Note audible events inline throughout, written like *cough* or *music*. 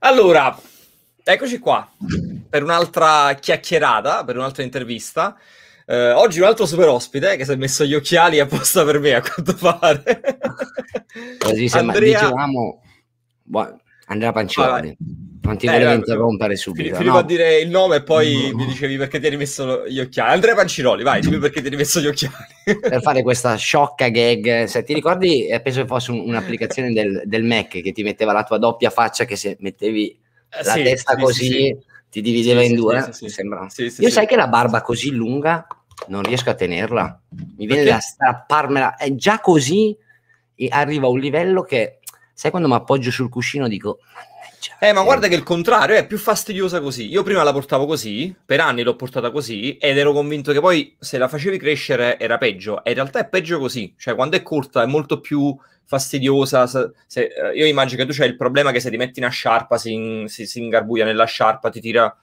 Allora, eccoci qua per un'altra chiacchierata, per un'altra intervista. Eh, oggi un altro super ospite che si è messo gli occhiali apposta per me, a quanto pare. Così se Andrea... dicevamo, Andrea Pancioni. Non ti eh, volevo esatto. interrompere subito. Filipo no? a dire il nome e poi no. Mm. mi dicevi perché ti hai rimesso gli occhiali. Andrea Panciroli, vai, dimmi perché ti hai rimesso gli occhiali. per *laughs* fare questa sciocca gag. Se ti ricordi, penso che fosse un'applicazione del, del, Mac che ti metteva la tua doppia faccia che se mettevi eh, la sì, testa sì, così sì, ti divideva in due. mi sembra. Io sai che la barba così lunga non riesco a tenerla. Mi viene perché? da strapparmela. È già così e arriva a un livello che sai quando mi appoggio sul cuscino dico eh, ma guarda che il contrario è più fastidiosa così. Io prima la portavo così, per anni l'ho portata così ed ero convinto che poi se la facevi crescere era peggio. E in realtà è peggio così, cioè quando è corta è molto più fastidiosa. Se, eh, io immagino che tu c'hai il problema che se ti metti una sciarpa si, si, si ingarbuia nella sciarpa, ti tira...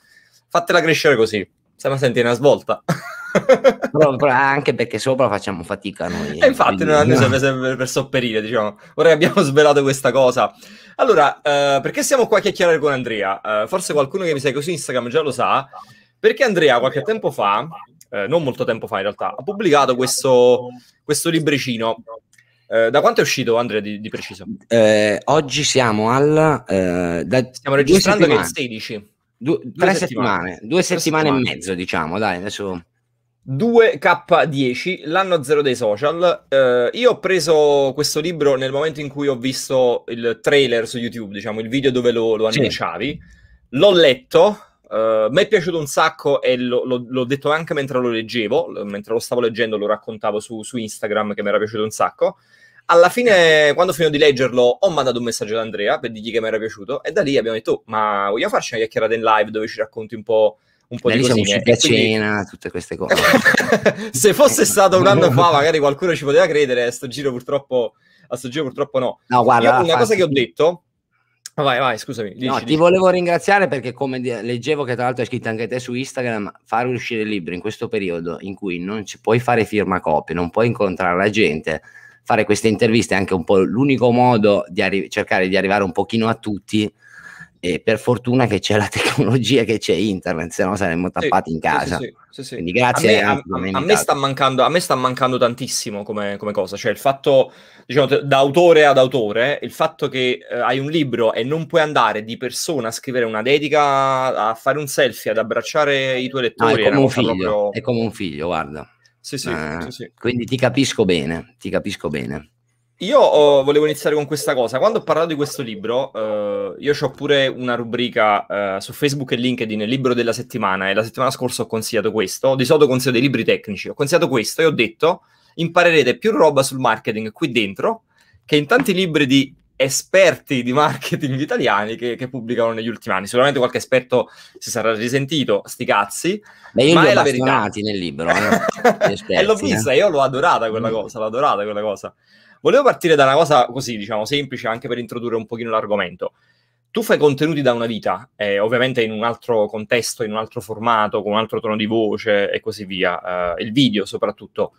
Fatela crescere così se Stiamo senti una svolta. *laughs* però, però anche perché sopra facciamo fatica noi. E infatti quindi... non serve *laughs* sempre per sopperire, diciamo. Ora abbiamo svelato questa cosa. Allora, eh, perché siamo qua a chiacchierare con Andrea? Eh, forse qualcuno che mi segue su Instagram già lo sa, perché Andrea qualche tempo fa, eh, non molto tempo fa in realtà, ha pubblicato questo, questo libricino. Eh, da quanto è uscito Andrea di, di preciso? Eh, oggi siamo al... Eh, da... Stiamo registrando che è il 16. Du- due tre settimane, settimane. due settimane, settimane, e mezzo, diciamo, dai, adesso... 2K10, l'anno zero dei social. Eh, io ho preso questo libro nel momento in cui ho visto il trailer su YouTube, diciamo, il video dove lo, lo annunciavi. Sì. L'ho letto, Uh, mi è piaciuto un sacco e lo, lo, l'ho detto anche mentre lo leggevo, mentre lo stavo leggendo lo raccontavo su, su Instagram che mi era piaciuto un sacco alla fine, quando finito di leggerlo, ho mandato un messaggio ad Andrea per dirgli che mi era piaciuto e da lì abbiamo detto, ma vogliamo farci una chiacchierata in live dove ci racconti un po' un po' da di lì cosine. quindi... cena, tutte queste cose. *laughs* Se fosse eh. stato un anno fa, magari qualcuno ci poteva credere. A sto giro, purtroppo, a sto giro purtroppo no. No, guarda, una fatti... cosa che ho detto. Vai, vai, scusami. Dici, no, ti dici. volevo ringraziare perché, come leggevo, che tra l'altro hai scritto anche te su Instagram, fare uscire il libro in questo periodo in cui non ci puoi fare firma copie, non puoi incontrare la gente fare queste interviste è anche un po' l'unico modo di arri- cercare di arrivare un pochino a tutti e per fortuna che c'è la *laughs* tecnologia, che c'è internet, se no saremmo tappati sì, in casa. Sì, sì, sì, Quindi grazie. A me, eh, a, a, me sta mancando, a me, sta mancando, tantissimo come, come, cosa, cioè il fatto, diciamo, da autore ad autore, il fatto che eh, hai un libro e non puoi andare di persona a scrivere una dedica, a fare un selfie, ad abbracciare i tuoi ah, lettori. No, è, come un figlio, proprio... è come un figlio, guarda. Sì, sì, eh, sì, sì. Quindi ti capisco bene, ti capisco bene. Io oh, volevo iniziare con questa cosa. Quando ho parlato di questo libro, eh, io ho pure una rubrica eh, su Facebook e LinkedIn, il libro della settimana, e la settimana scorsa ho consigliato questo. Di solito consiglio dei libri tecnici. Ho consigliato questo e ho detto imparerete più roba sul marketing qui dentro che in tanti libri di esperti di marketing italiani che, che, pubblicano negli ultimi anni. Sicuramente qualche esperto si sarà risentito, sti cazzi. Ma io ma li ho bastonati nel libro. Eh? *laughs* e l'ho vista, eh? io l'ho adorata quella mm. cosa, l'ho adorata quella cosa. Volevo partire da una cosa così, diciamo, semplice, anche per introdurre un pochino l'argomento. Tu fai contenuti da una vita, eh, ovviamente in un altro contesto, in un altro formato, con un altro tono di voce e così via, eh, il video soprattutto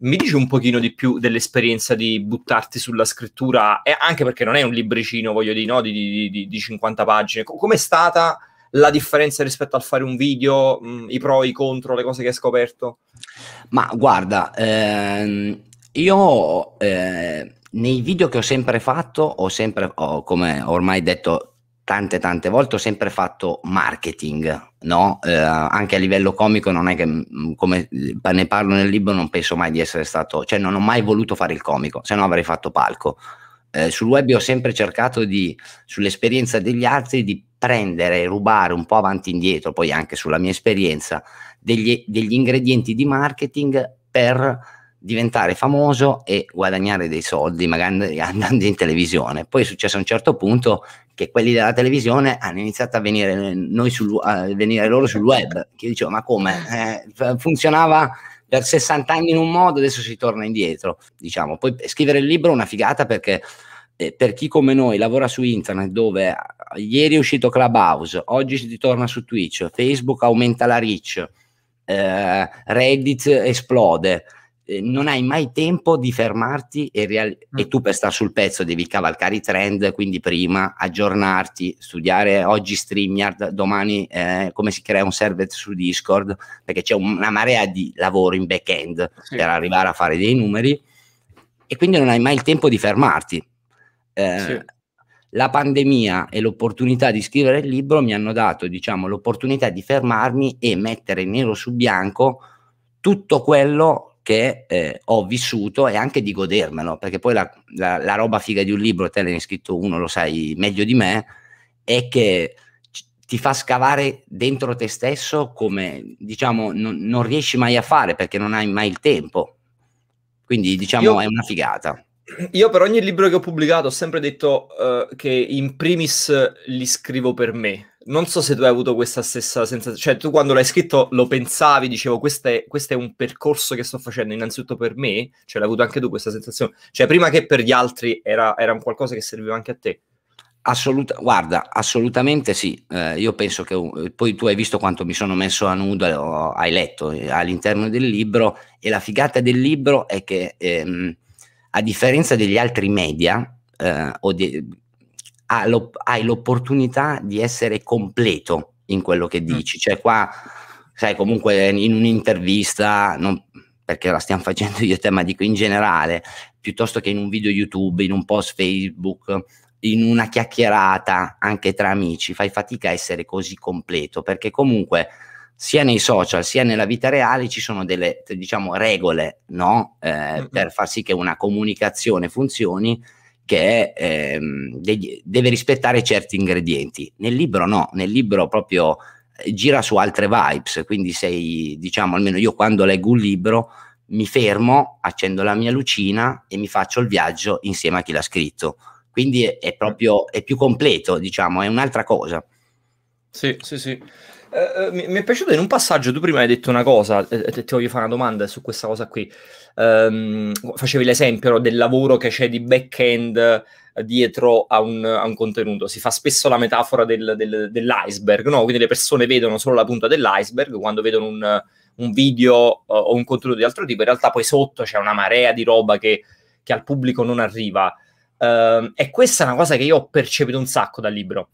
mi dici un pochino di più dell'esperienza di buttarti sulla scrittura, eh, anche perché non è un libricino, voglio dire, no? di, di, di, di 50 pagine. Co- com'è stata la differenza rispetto al fare un video, mh, i pro, i contro, le cose che hai scoperto? Ma guarda, ehm, io eh, nei video che ho sempre fatto, ho sempre, ho, come ormai detto tante tante volte, ho sempre fatto marketing, no? Eh, anche a livello comico non è che mm, come ne parlo nel libro non penso mai di essere stato, cioè non ho mai voluto fare il comico, se no avrei fatto palco. Eh, sul web ho sempre cercato di, sull'esperienza degli altri, di prendere, e rubare un po' avanti e indietro, poi anche sulla mia esperienza, degli, degli ingredienti di marketing per diventare famoso e guadagnare dei soldi, magari *laughs* andando in televisione. Poi è successo a un certo punto che quelli della televisione hanno iniziato a venire, sul, a venire loro sul web. Che io dicevo, ma come? Eh, funzionava per 60 anni in un modo, adesso si torna indietro. Diciamo. Poi scrivere il libro è una figata perché eh, per chi come noi lavora su internet dove eh, ieri è uscito Clubhouse, oggi si torna su Twitch, Facebook aumenta la reach, eh, Reddit esplode eh, non hai mai tempo di fermarti e, real- mm. e tu per stare sul pezzo devi cavalcare i trend, quindi prima aggiornarti, studiare oggi StreamYard, domani eh, come si crea un server su Discord, perché c'è una marea di lavoro in back-end sì. per arrivare a fare dei numeri e quindi non hai mai il tempo di fermarti. Eh, sì. La pandemia e l'opportunità di scrivere il libro mi hanno dato, diciamo, l'opportunità di fermarmi e mettere nero su bianco tutto quello che eh, ho vissuto e anche di godermelo, perché poi la, la, la, roba figa di un libro, te ne hai scritto uno, lo sai meglio di me, è che ti fa scavare dentro te stesso come diciamo non, non riesci mai a fare perché non hai mai il tempo. Quindi diciamo Io... è una figata. Io per ogni libro che ho pubblicato ho sempre detto uh, che in primis li scrivo per me, non so se tu hai avuto questa stessa sensazione, cioè tu quando l'hai scritto lo pensavi, dicevo questo è, questo è, un percorso che sto facendo innanzitutto per me, cioè l'hai avuto anche tu questa sensazione, cioè prima che per gli altri era, era un qualcosa che serviva anche a te. Assoluta, guarda, assolutamente sì. Eh, io penso che poi tu hai visto quanto mi sono messo a nudo, eh, hai letto eh, all'interno del libro e la figata del libro è che ehm, a differenza degli altri media eh, o di, hai l'opportunità di essere completo in quello che mm. dici. Cioè qua, sai, comunque in un'intervista, non, perché la stiamo facendo io e te, ma dico in generale, piuttosto che in un video YouTube, in un post Facebook, in una chiacchierata anche tra amici, fai fatica a essere così completo, perché comunque sia nei social sia nella vita reale ci sono delle diciamo regole no? eh, mm-hmm. per far sì che una comunicazione funzioni che ehm, de- deve rispettare certi ingredienti. Nel libro no, nel libro proprio eh, gira su altre vibes, quindi sei, diciamo, almeno io quando leggo un libro mi fermo, accendo la mia lucina e mi faccio il viaggio insieme a chi l'ha scritto. Quindi è, proprio, è più completo, diciamo, è un'altra cosa. Sì, sì, sì. Eh, eh, mi, mi, è piaciuto in un passaggio, tu prima hai detto una cosa, eh, eh ti voglio fare una domanda su questa cosa qui ehm, facevi l'esempio no, del lavoro che c'è di back-end eh, dietro a un, a un, contenuto. Si fa spesso la metafora del, del, dell'iceberg, no? quindi le persone vedono solo la punta dell'iceberg quando vedono un, un video uh, o un contenuto di altro tipo, in realtà poi sotto c'è una marea di roba che, che al pubblico non arriva. Uh, e questa è una cosa che io ho percepito un sacco dal libro.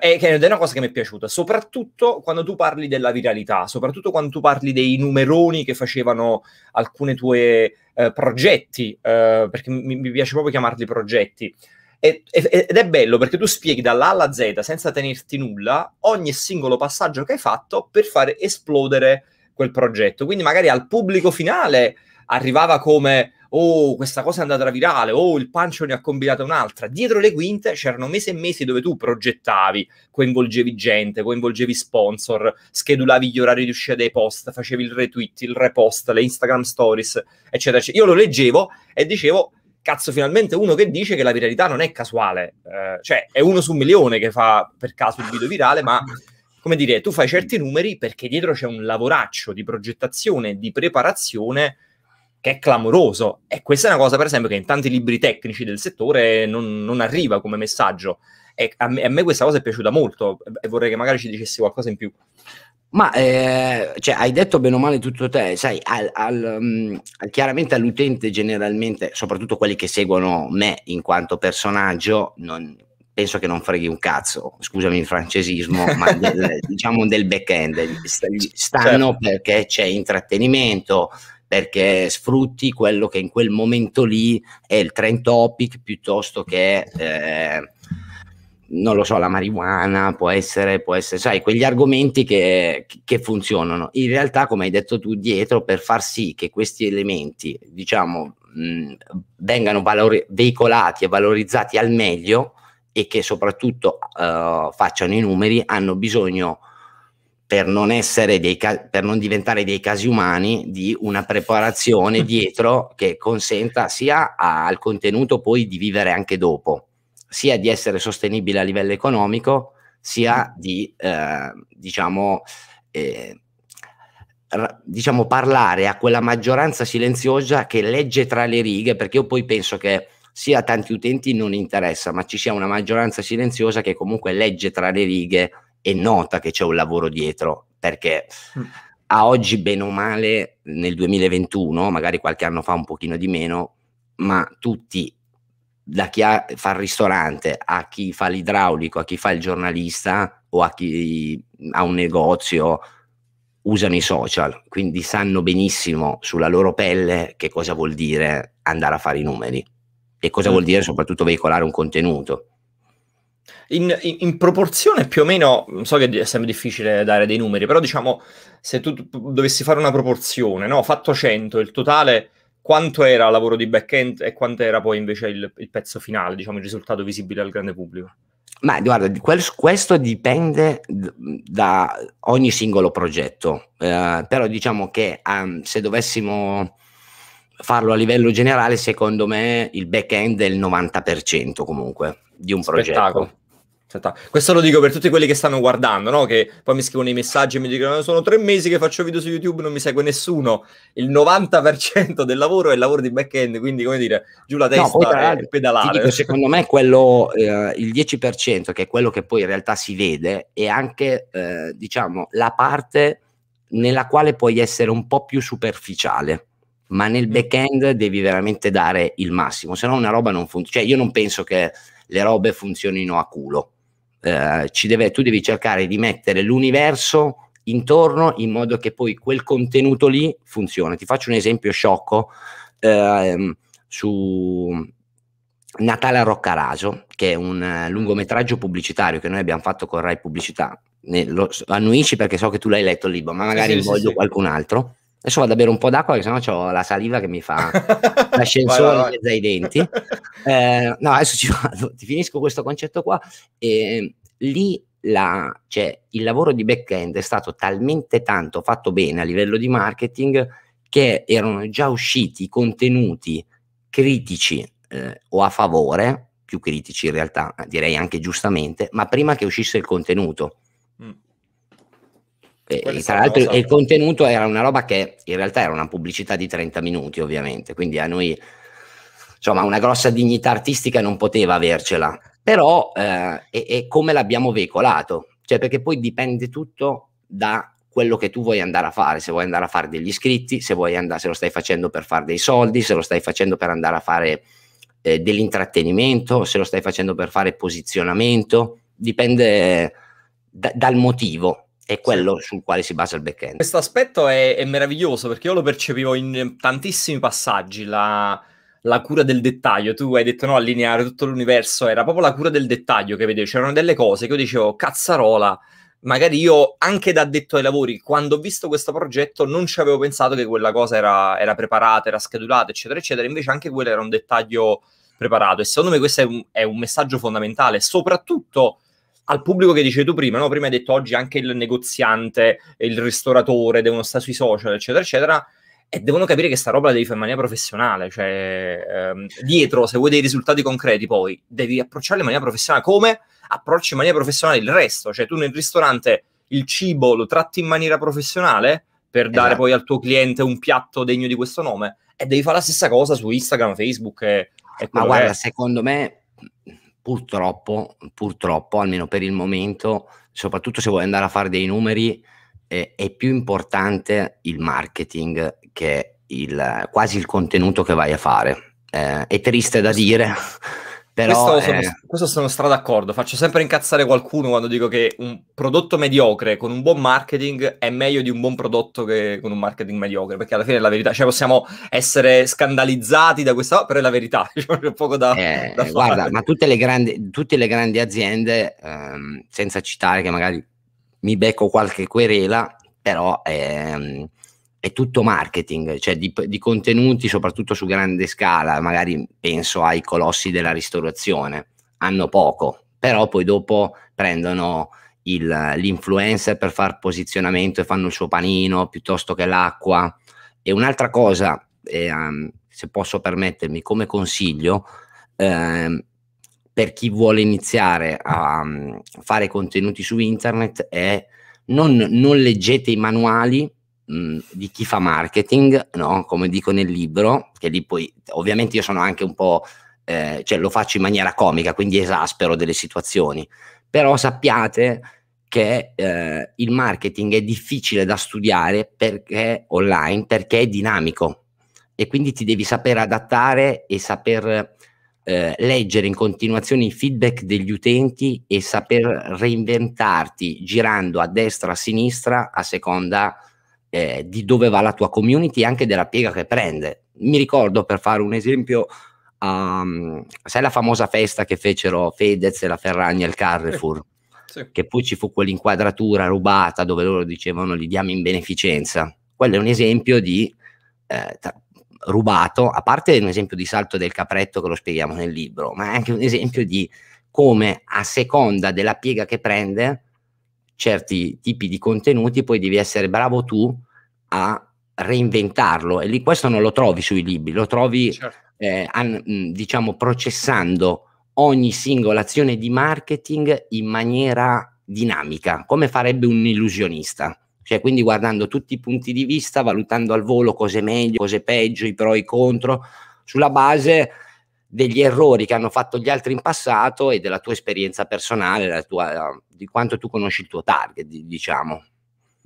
Eh, ed è una cosa che mi è piaciuta, soprattutto quando tu parli della viralità, soprattutto quando tu parli dei numeroni che facevano alcune tue eh, progetti, eh, perché mi, mi, piace proprio chiamarli progetti. E, ed è bello perché tu spieghi dalla alla Z senza tenerti nulla ogni singolo passaggio che hai fatto per far esplodere quel progetto. Quindi magari al pubblico finale arrivava come oh, questa cosa è andata virale, oh, il pancio ne ha combinata un'altra. Dietro le quinte c'erano mesi e mesi dove tu progettavi, coinvolgevi gente, coinvolgevi sponsor, schedulavi gli orari di uscita dei post, facevi il retweet, il repost, le Instagram stories, eccetera. eccetera. Io lo leggevo e dicevo, cazzo, finalmente uno che dice che la viralità non è casuale, eh, cioè è uno su un milione che fa per caso il video virale, ma come dire, tu fai certi numeri perché dietro c'è un lavoraccio di progettazione, di preparazione che è clamoroso. E questa è una cosa, per esempio, che in tanti libri tecnici del settore non, non arriva come messaggio. E a me, a me, questa cosa è piaciuta molto e vorrei che magari ci dicessi qualcosa in più. Ma eh, cioè, hai detto bene o male tutto te, sai, al, al, um, chiaramente all'utente generalmente, soprattutto quelli che seguono me in quanto personaggio, non, penso che non freghi un cazzo, scusami il francesismo, ma *laughs* del, diciamo del back-end, stanno certo. perché c'è intrattenimento, perché sfrutti quello che in quel momento lì è il trend topic piuttosto che... Eh, non lo so, la marijuana può essere, può essere sai, quegli argomenti che, che, funzionano. In realtà, come hai detto tu dietro, per far sì che questi elementi, diciamo, mh, vengano valori- veicolati e valorizzati al meglio e che soprattutto uh, facciano i numeri, hanno bisogno per non, dei, per non, diventare dei casi umani di una preparazione *laughs* dietro che consenta sia al contenuto poi di vivere anche dopo, sia di essere sostenibile a livello economico, sia di, eh, diciamo, eh, diciamo, parlare a quella maggioranza silenziosa che legge tra le righe, perché io poi penso che sia a tanti utenti non interessa, ma ci sia una maggioranza silenziosa che comunque legge tra le righe e nota che c'è un lavoro dietro, perché mm. a oggi, bene o male, nel 2021, magari qualche anno fa un pochino di meno, ma tutti, da chi ha, fa il ristorante a chi fa l'idraulico, a chi fa il giornalista o a chi ha un negozio, usano i social, quindi sanno benissimo sulla loro pelle che cosa vuol dire andare a fare i numeri e cosa vuol certo. dire soprattutto veicolare un contenuto. In, in, in, proporzione più o meno, so che è sempre difficile dare dei numeri, però diciamo, se tu dovessi fare una proporzione, no? fatto 100, il totale, quanto era il lavoro di back-end e quanto era poi invece il, il pezzo finale, diciamo, il risultato visibile al grande pubblico? Ma guarda, questo dipende da ogni singolo progetto, eh, però diciamo che um, se dovessimo farlo a livello generale, secondo me il back-end è il 90% comunque di un Spettacolo. progetto. Aspetta. Cioè, questo lo dico per tutti quelli che stanno guardando, no? Che poi mi scrivono i messaggi e mi dicono: Sono tre mesi che faccio video su YouTube, non mi segue nessuno. Il 90% del lavoro è il lavoro di back-end, quindi, come dire, giù la testa no, e pedalare. Dico, secondo me, quello, eh, il 10%, che è quello che poi in realtà si vede, è anche, eh, diciamo, la parte nella quale puoi essere un po' più superficiale ma nel mm. back-end devi veramente dare il massimo, se no una roba non funziona. Cioè, io non penso che le robe funzionino a culo eh, deve, tu devi cercare di mettere l'universo intorno in modo che poi quel contenuto lì funzioni. Ti faccio un esempio sciocco eh, su Natale a Roccaraso, che è un eh, lungometraggio pubblicitario che noi abbiamo fatto con Rai Pubblicità. Ne, lo annuisci perché so che tu l'hai letto il libro, ma magari sì, voglio sì, qualcun altro. Adesso vado a bere un po' d'acqua, perché sennò ho la saliva che mi fa *laughs* l'ascensore in mezzo ai denti. *laughs* Eh, no, adesso ci vado, ti finisco questo concetto qua. E, ehm, lì la, cioè, il lavoro di back-end è stato talmente tanto fatto bene a livello di marketing che erano già usciti contenuti critici eh, o a favore, più critici in realtà, direi anche giustamente, ma prima che uscisse il contenuto. E, eh, tra l'altro il contenuto era una roba che in realtà era una pubblicità di 30 minuti ovviamente, quindi a noi insomma una grossa dignità artistica non poteva avercela, però eh, è, è, come l'abbiamo veicolato, cioè perché poi dipende tutto da quello che tu vuoi andare a fare, se vuoi andare a fare degli iscritti, se, andare, se lo stai facendo per fare dei soldi, se lo stai facendo per andare a fare eh, dell'intrattenimento, se lo stai facendo per fare posizionamento, dipende eh, da, dal motivo è quello sì. sul quale si basa il backend. Questo aspetto è, è, meraviglioso perché io lo percepivo in tantissimi passaggi, la, la, cura del dettaglio. Tu hai detto no, allineare tutto l'universo, era proprio la cura del dettaglio che vedevo. C'erano delle cose che io dicevo, cazzarola, magari io anche da addetto ai lavori, quando ho visto questo progetto non ci avevo pensato che quella cosa era, era preparata, era schedulata, eccetera, eccetera. Invece anche quello era un dettaglio preparato e secondo me questo è un, è un messaggio fondamentale, soprattutto al pubblico che dicevi tu prima, no? prima hai detto oggi anche il negoziante, il ristoratore devono stare sui social, eccetera, eccetera, e devono capire che sta roba la devi fare in maniera professionale, cioè ehm, dietro, se vuoi dei risultati concreti poi, devi approcciarli in maniera professionale, come approcci in maniera professionale il resto, cioè tu nel ristorante il cibo lo tratti in maniera professionale per dare esatto. poi al tuo cliente un piatto degno di questo nome, e devi fare la stessa cosa su Instagram, Facebook e, e Ma guarda, secondo me purtroppo, purtroppo, almeno per il momento, soprattutto se vuoi andare a fare dei numeri, eh, è più importante il marketing che il, quasi il contenuto che vai a fare. Eh, è triste da dire, *laughs* Però, questo, eh... sono, questo sono stra d'accordo. Faccio sempre incazzare qualcuno quando dico che un prodotto mediocre con un buon marketing è meglio di un buon prodotto che con un marketing mediocre, perché alla fine è la verità. Cioè, possiamo essere scandalizzati da questa, però è la verità. *laughs* c'è poco da, eh, da Guarda, ma tutte le grandi, tutte le grandi aziende, ehm, senza citare che magari mi becco qualche querela, però ehm, è tutto marketing, cioè di, di, contenuti soprattutto su grande scala, magari penso ai colossi della ristorazione, hanno poco, però poi dopo prendono il, l'influencer per far posizionamento e fanno il suo panino piuttosto che l'acqua. E un'altra cosa, eh, um, se posso permettermi, come consiglio, eh, per chi vuole iniziare a um, fare contenuti su internet è non, non leggete i manuali di chi fa marketing, no? come dico nel libro, che lì poi ovviamente io sono anche un po', eh, cioè lo faccio in maniera comica, quindi esaspero delle situazioni, però sappiate che eh, il marketing è difficile da studiare perché online, perché è dinamico e quindi ti devi saper adattare e saper eh, leggere in continuazione i feedback degli utenti e saper reinventarti girando a destra, a sinistra, a seconda eh, di dove va la tua community e anche della piega che prende. Mi ricordo, per fare un esempio, um, sai la famosa festa che fecero Fedez e la Ferragna al Carrefour? Sì. che poi ci fu quell'inquadratura rubata dove loro dicevano li diamo in beneficenza. Quello è un esempio di eh, tra, rubato, a parte un esempio di salto del capretto che lo spieghiamo nel libro, ma è anche un esempio di come a seconda della piega che prende certi tipi di contenuti, poi devi essere bravo tu a reinventarlo e lì questo non lo trovi sui libri, lo trovi certo. eh, an, mm, diciamo processando ogni singola azione di marketing in maniera dinamica, come farebbe un illusionista. Cioè, quindi guardando tutti i punti di vista, valutando al volo cose meglio, cose peggio, i pro e i contro, sulla base degli errori che hanno fatto gli altri in passato e della tua esperienza personale, tua, di quanto tu conosci il tuo target, diciamo.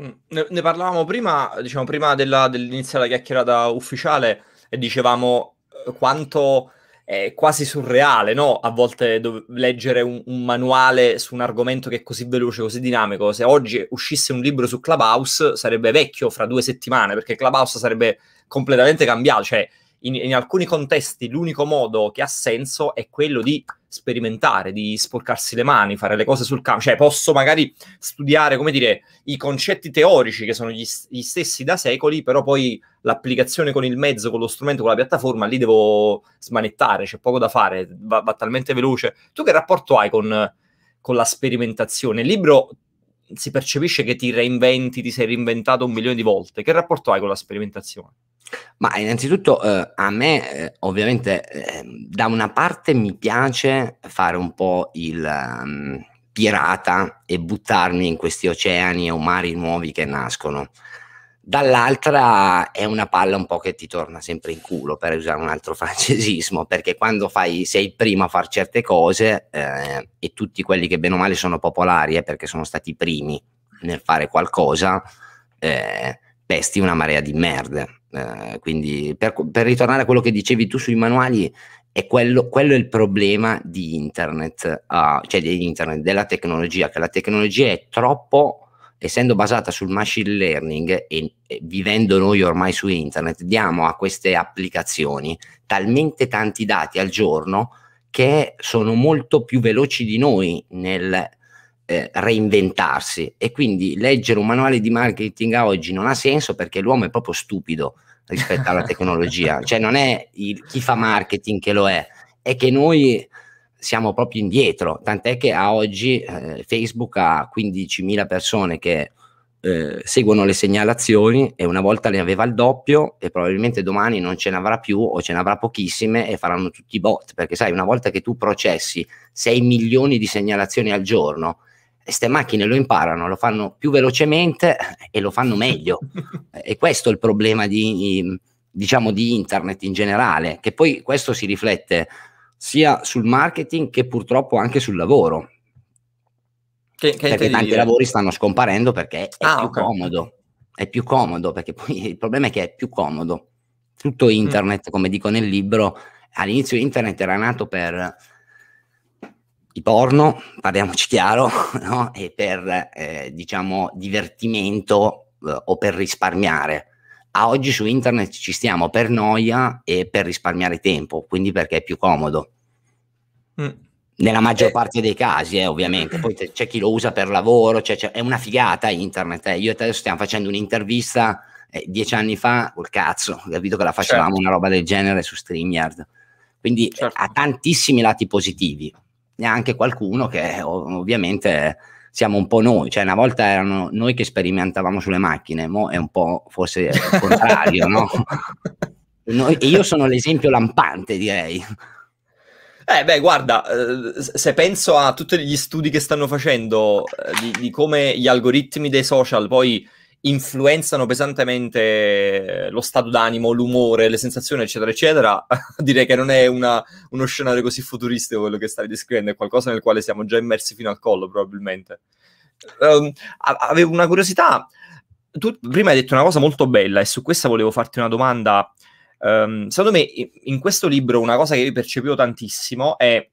Mm. Ne, ne parlavamo prima, diciamo, prima della, dell'inizio della chiacchierata ufficiale e dicevamo eh, quanto è quasi surreale, no? A volte dov- leggere un, un, manuale su un argomento che è così veloce, così dinamico. Se oggi uscisse un libro su Clubhouse sarebbe vecchio fra due settimane, perché Clubhouse sarebbe completamente cambiato, cioè in, in alcuni contesti l'unico modo che ha senso è quello di sperimentare, di sporcarsi le mani, fare le cose sul campo, cioè posso magari studiare, come dire, i concetti teorici che sono gli, gli, stessi da secoli, però poi l'applicazione con il mezzo, con lo strumento, con la piattaforma, lì devo smanettare, c'è poco da fare, va, va talmente veloce. Tu che rapporto hai con, con la sperimentazione? Il libro si percepisce che ti reinventi, ti sei reinventato un milione di volte, che rapporto hai con la sperimentazione? Ma innanzitutto eh, a me eh, ovviamente eh, da una parte mi piace fare un po' il um, pirata e buttarmi in questi oceani o mari nuovi che nascono. Dall'altra è una palla un po' che ti torna sempre in culo, per usare un altro *laughs* francesismo, perché quando fai, sei il primo a fare certe cose eh, e tutti quelli che bene o male sono popolari, eh, perché sono stati i primi nel fare qualcosa, eh, pesti una marea di merda. Eh, quindi per, per, ritornare a quello che dicevi tu sui manuali, è quello, quello è il problema di internet, uh, cioè di internet, della tecnologia, che la tecnologia è troppo, essendo basata sul machine learning e, e vivendo noi ormai su internet, diamo a queste applicazioni talmente tanti dati al giorno che sono molto più veloci di noi nel eh, reinventarsi e quindi leggere un manuale di marketing a oggi non ha senso perché l'uomo è proprio stupido rispetto alla tecnologia. Cioè non è il, chi fa marketing che lo è, è che noi siamo proprio indietro, tant'è che a oggi eh, Facebook ha 15.000 persone che eh, seguono le segnalazioni e una volta ne aveva il doppio e probabilmente domani non ce ne avrà più o ce ne avrà pochissime e faranno tutti i bot, perché sai, una volta che tu processi 6 milioni di segnalazioni al giorno, queste macchine lo imparano, lo fanno più velocemente e lo fanno meglio. *laughs* e questo è il problema di, diciamo, di internet in generale, che poi questo si riflette sia sul marketing che purtroppo anche sul lavoro. Che, che perché tanti dire? lavori stanno scomparendo perché è ah, più okay. comodo. È più comodo perché poi il problema è che è più comodo. Tutto mm. internet, mm. come dico nel libro, all'inizio internet era nato per di porno, parliamoci chiaro, *laughs* no? e per eh, diciamo divertimento eh, o per risparmiare. A oggi su internet ci stiamo per noia e per risparmiare tempo, quindi perché è più comodo. Mm. Nella maggior eh. parte dei casi, eh, ovviamente. Poi c'è chi lo usa per lavoro, cioè, è una figata internet. Eh. Io e te adesso stiamo facendo un'intervista eh, dieci anni fa, col cazzo, capito che la facevamo certo. una roba del genere su StreamYard. Quindi certo. ha tantissimi lati positivi, neanche qualcuno che ovviamente siamo un po' noi, cioè una volta erano noi che sperimentavamo sulle macchine, mo è un po' forse il contrario, no? *laughs* Noi, io sono l'esempio lampante, direi. Eh beh, guarda, eh, se penso a tutti gli studi che stanno facendo eh, di, di come gli algoritmi dei social poi influenzano pesantemente eh, lo stato d'animo, l'umore, le sensazioni, eccetera, eccetera, *laughs* direi che non è una, uno scenario così futuristico quello che stai descrivendo, è qualcosa nel quale siamo già immersi fino al collo, probabilmente. Um, avevo una curiosità. Tu prima hai detto una cosa molto bella e su questa volevo farti una domanda. Um, secondo me, in questo libro, una cosa che io percepivo tantissimo è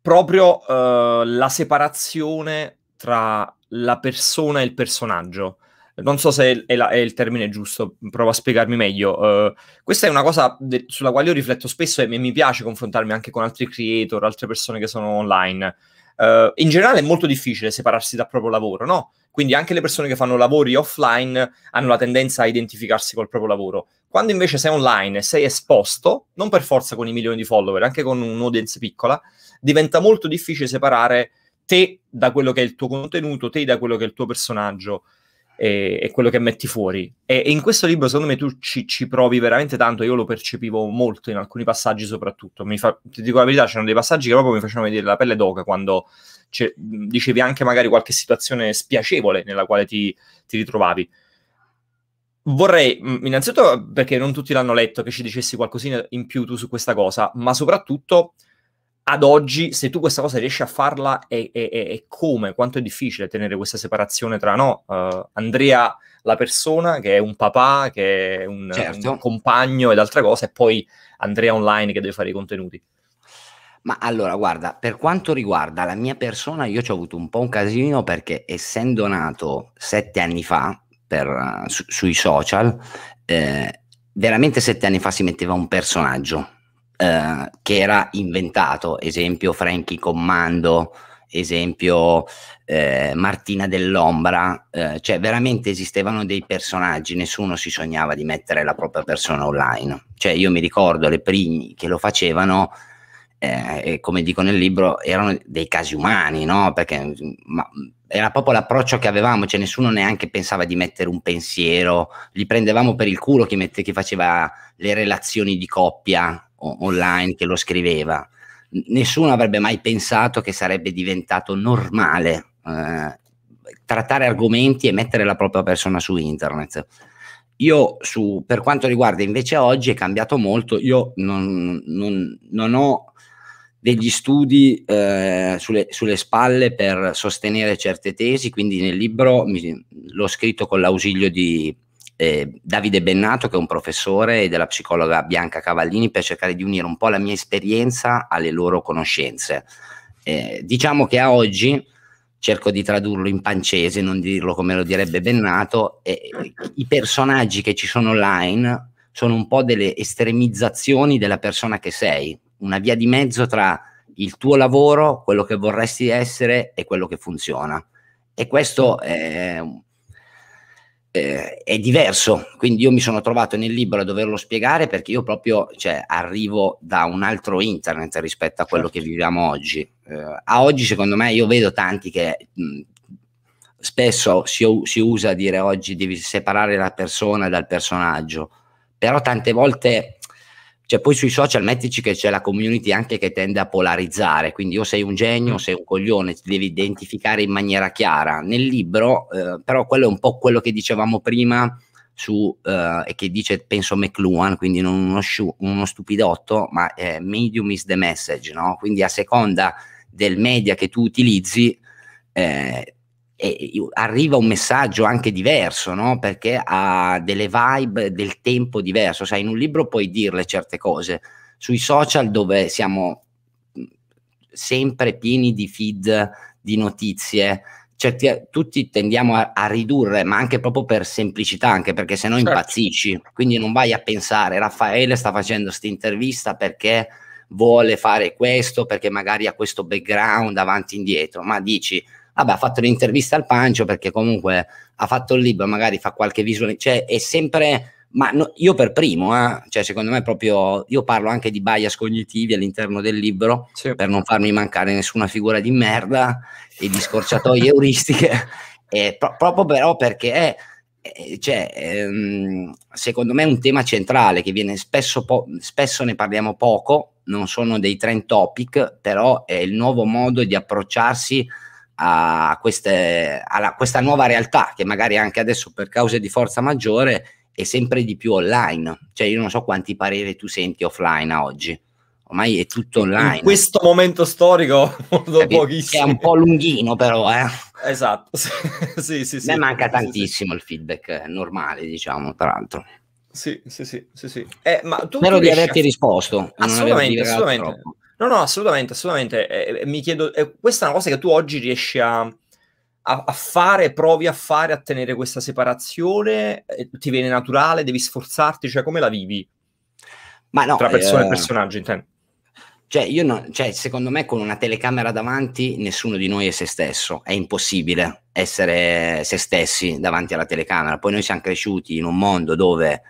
proprio uh, la separazione tra la persona e il personaggio. Non so se è, la, è, il termine giusto, provo a spiegarmi meglio. Uh, questa è una cosa de- sulla quale io rifletto spesso e mi piace confrontarmi anche con altri creator, altre persone che sono online. Uh, in generale è molto difficile separarsi dal proprio lavoro, no? Quindi anche le persone che fanno lavori offline hanno la tendenza a identificarsi col proprio lavoro. Quando invece sei online e sei esposto, non per forza con i milioni di follower, anche con un'audience piccola, diventa molto difficile separare te da quello che è il tuo contenuto, te da quello che è il tuo personaggio e, e quello che metti fuori. E, e, in questo libro, secondo me, tu ci, ci, provi veramente tanto. Io lo percepivo molto in alcuni passaggi, soprattutto. Mi Fa, ti dico la verità, c'erano dei passaggi che proprio mi facevano vedere la pelle d'oca quando dicevi anche magari qualche situazione spiacevole nella quale ti, ti ritrovavi. Vorrei, innanzitutto, perché non tutti l'hanno letto, che ci dicessi qualcosina in più tu su questa cosa, ma soprattutto ad oggi, se tu questa cosa riesci a farla, è, è, è come, quanto è difficile tenere questa separazione tra no, uh, Andrea, la persona, che è un papà, che è un, certo. un compagno ed altre cose, e poi Andrea online che deve fare i contenuti. Ma allora, guarda, per quanto riguarda la mia persona, io ci ho avuto un po' un casino perché essendo nato sette anni fa per, su, sui social, eh, veramente sette anni fa si metteva un personaggio eh, che era inventato, esempio Frankie Commando, esempio eh, Martina dell'Ombra, eh, cioè veramente esistevano dei personaggi, nessuno si sognava di mettere la propria persona online. Cioè io mi ricordo le primi che lo facevano, eh, come dico nel libro, erano dei casi umani, no? Perché ma, era proprio l'approccio che avevamo, cioè nessuno neanche pensava di mettere un pensiero, li prendevamo per il culo chi, mette, chi faceva le relazioni di coppia online che lo scriveva, nessuno avrebbe mai pensato che sarebbe diventato normale eh, trattare argomenti e mettere la propria persona su internet. Io su, per quanto riguarda invece oggi è cambiato molto, io non, non, non ho degli studi eh, sulle, sulle, spalle per sostenere certe tesi, quindi nel libro mi, l'ho scritto con l'ausilio di eh, Davide Bennato, che è un professore, e della psicologa Bianca Cavallini, per cercare di unire un po' la mia esperienza alle loro conoscenze. Eh, diciamo che a oggi cerco di tradurlo in pancese, non dirlo come lo direbbe Bennato, eh, i personaggi che ci sono online sono un po' delle estremizzazioni della persona che sei, una via di mezzo tra il tuo lavoro, quello che vorresti essere e quello che funziona. E questo è eh, è diverso, quindi io mi sono trovato nel libro a doverlo spiegare perché io proprio cioè, arrivo da un altro internet rispetto a quello certo. che viviamo oggi. Eh, a oggi secondo me io vedo tanti che mh, spesso si, si, usa dire oggi devi separare la persona dal personaggio, però tante volte cioè, poi sui social mettici che c'è la community anche che tende a polarizzare, quindi o sei un genio o sei un coglione, ti devi identificare in maniera chiara. Nel libro, eh, però, quello è un po' quello che dicevamo prima su, eh, e che dice, penso, McLuhan, quindi non uno, sciu- uno stupidotto, ma eh, medium is the message, no? Quindi a seconda del media che tu utilizzi, eh, arriva un messaggio anche diverso, no? perché ha delle vibe del tempo diverso. Sai, in un libro puoi dirle certe cose, sui social dove siamo mm, sempre pieni di feed, di notizie, certi, tutti tendiamo a, a, ridurre, ma anche proprio per semplicità, anche perché sennò certo. impazzisci, quindi non vai a pensare Raffaele sta facendo questa intervista perché vuole fare questo, perché magari ha questo background avanti e indietro, ma dici vabbè, ha fatto l'intervista al Pancio perché comunque ha fatto il libro, magari fa qualche visione, cioè è sempre ma no, io per primo, eh, cioè secondo me proprio, io parlo anche di bias cognitivi all'interno del libro sì. per non farmi mancare nessuna figura di merda e di scorciatoie *laughs* euristiche, eh, pro- proprio però perché eh, cioè, ehm, secondo me è un tema centrale che viene spesso, po- spesso ne parliamo poco, non sono dei trend topic, però è il nuovo modo di approcciarsi a, queste, a questa nuova realtà che magari anche adesso per cause di forza maggiore è sempre di più online. Cioè io non so quanti pareri tu senti offline oggi. Ormai è tutto online. In questo momento storico, *laughs* pochissimo. È un po' lunghino però, eh. Esatto, *laughs* sì, sì, sì. A me manca tantissimo il feedback normale, diciamo, tra l'altro. Sì, sì, sì, sì, sì. Eh, ma tu Spero di averti risposto. Assolutamente, assolutamente. Troppo. No, no, assolutamente, assolutamente. Eh, mi chiedo, eh, questa è una cosa che tu oggi riesci a, a, a fare, provi a fare, a tenere questa separazione, eh, ti viene naturale, devi sforzarti, cioè come la vivi? Ma no, tra persona e eh, personaggio, intendo. Cioè, io no, cioè, secondo me con una telecamera davanti nessuno di noi è se stesso, è impossibile essere se stessi davanti alla telecamera. Poi noi siamo cresciuti in un mondo dove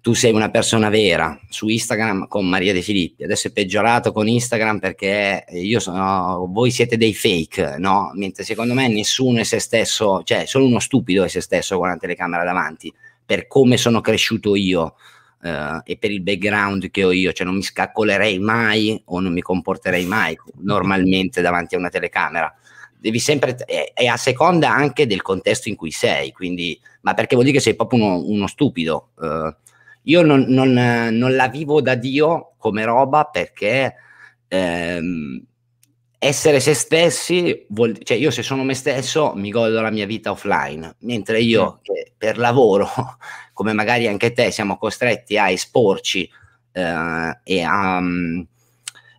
tu sei una persona vera su Instagram con Maria De Filippi. Adesso è peggiorato con Instagram perché io sono, voi siete dei fake, no? Mentre secondo me nessuno è se stesso, cioè solo uno stupido è se stesso con la telecamera davanti, per come sono cresciuto io eh, e per il background che ho io, cioè non mi scaccolerei mai o non mi comporterei mai normalmente davanti a una telecamera devi sempre, è, a seconda anche del contesto in cui sei, quindi, ma perché vuol dire che sei proprio uno, uno stupido. Eh, io non, non, non la vivo da Dio come roba perché ehm, essere se stessi, vuol, cioè io se sono me stesso mi godo la mia vita offline, mentre io che eh, per lavoro, *laughs* come magari anche te, siamo costretti a esporci eh, e a...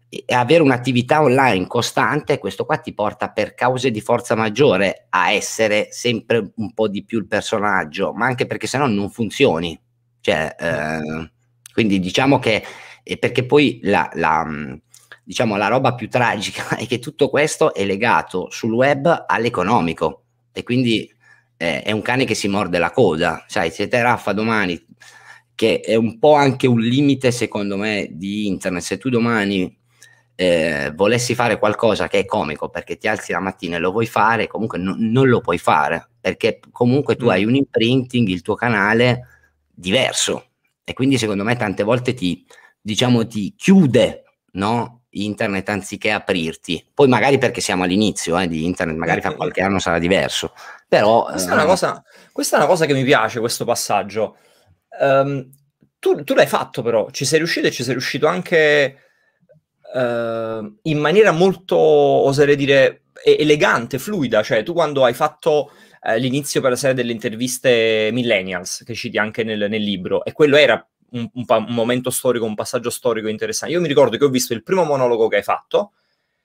e avere un'attività online costante, questo qua ti porta per cause di forza maggiore a essere sempre un po' di più il personaggio, ma anche perché sennò non funzioni. Cioè, eh, quindi diciamo che, perché poi la, la, mm, diciamo, la roba più tragica *laughs* è che tutto questo è legato sul web all'economico e quindi eh, è un cane che si morde la coda. Sai, se te Raffa domani, che è un po' anche un limite secondo me di internet, se tu domani eh, volessi fare qualcosa che è comico perché ti alzi la mattina e lo vuoi fare, comunque no, non lo puoi fare perché comunque tu mm. hai un imprinting, il tuo canale diverso e quindi secondo me tante volte ti, diciamo, ti chiude no? internet anziché aprirti. Poi magari perché siamo all'inizio eh, di internet, magari fra eh, eh, qualche eh. anno sarà diverso. Però, questa, eh, è cosa, questa, è una cosa, che mi piace, questo passaggio. Um, tu, tu, l'hai fatto però, ci sei riuscito e ci sei riuscito anche uh, in maniera molto, oserei dire, elegante, fluida. Cioè tu quando hai fatto eh, l'inizio per la serie delle interviste millennials, che citi anche nel, nel libro, e quello era un, un, pa- un, momento storico, un passaggio storico interessante. Io mi ricordo che ho visto il primo monologo che hai fatto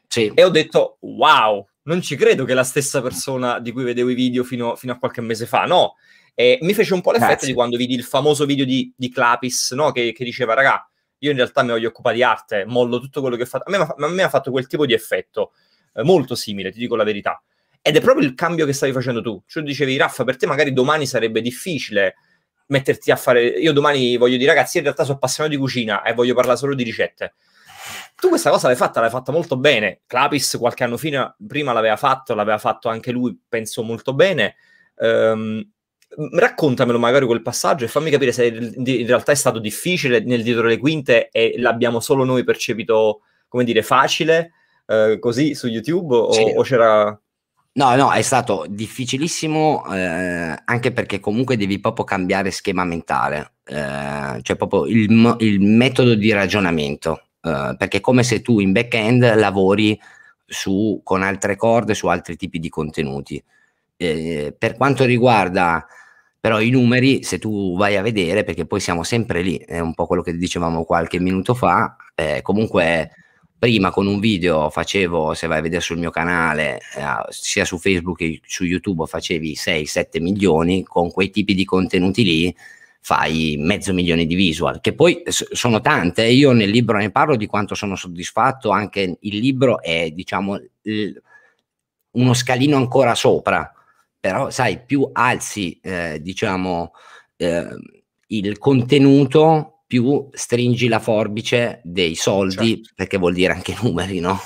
sì. e ho detto, wow, non ci credo che la stessa persona di cui vedevo i video fino, fino a qualche mese fa, no? E mi fece un po' l'effetto Grazie. di quando vidi il famoso video di, di Clapis, no? che, che diceva, raga, io in realtà mi voglio occupare di arte, mollo tutto quello che ho fatto. A me, a me ha fatto quel tipo di effetto, eh, molto simile, ti dico la verità. Ed è proprio il cambio che stavi facendo tu. Cioè dicevi, Raffa, per te magari domani sarebbe difficile metterti a fare... Io domani voglio dire, ragazzi, in realtà sono appassionato di cucina e voglio parlare solo di ricette. Tu questa cosa l'hai fatta, l'hai fatta molto bene. Clapis qualche anno fino, prima l'aveva fatto, l'aveva fatto anche lui, penso molto bene. Um, raccontamelo magari quel passaggio e fammi capire se in realtà è stato difficile nel dietro le quinte e l'abbiamo solo noi percepito, come dire, facile, eh, così su YouTube o, sì. o c'era... No, no, è stato difficilissimo eh, anche perché comunque devi proprio cambiare schema mentale, eh, cioè proprio il, il, metodo di ragionamento, eh, perché è come se tu in back-end lavori su, con altre corde, su altri tipi di contenuti. Eh, per quanto riguarda però i numeri, se tu vai a vedere, perché poi siamo sempre lì, è un po' quello che dicevamo qualche minuto fa, eh, comunque prima con un video facevo, se vai a vedere sul mio canale, eh, sia su Facebook che su YouTube facevi 6-7 milioni, con quei tipi di contenuti lì fai mezzo milione di visual, che poi sono tante, io nel libro ne parlo di quanto sono soddisfatto, anche il libro è diciamo uno scalino ancora sopra, però sai più alzi eh, diciamo eh, il contenuto più stringi la forbice dei soldi, certo. perché vuol dire anche *laughs* numeri, no?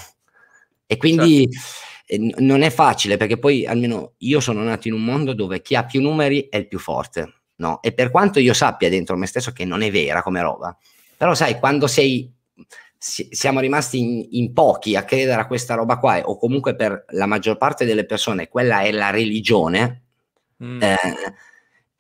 E quindi certo. Eh, non è facile, perché poi almeno io sono nato in un mondo dove chi ha più numeri è il più forte, no? E per quanto io sappia dentro me stesso che non è vera come roba, però sai, quando sei siamo rimasti in, in, pochi a credere a questa roba qua, o comunque per la maggior parte delle persone quella è la religione, mm. eh,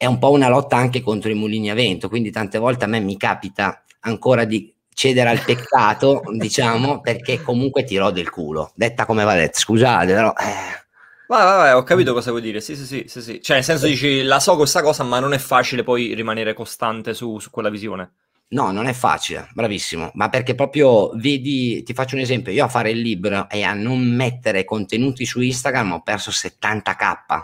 è un po' una lotta anche contro i mulini a vento, quindi tante volte a me mi capita ancora di cedere al peccato, *laughs* diciamo, perché comunque ti rode il culo. Detta come va detto, scusate, però... Eh. Vai, vabbè, ho capito cosa vuoi dire. Sì, sì, sì, sì, sì. Cioè, nel senso dici, la so questa cosa, ma non è facile poi rimanere costante su, su quella visione. No, non è facile, bravissimo, ma perché proprio vedi, ti faccio un esempio, io a fare il libro e a non mettere contenuti su Instagram ho perso 70k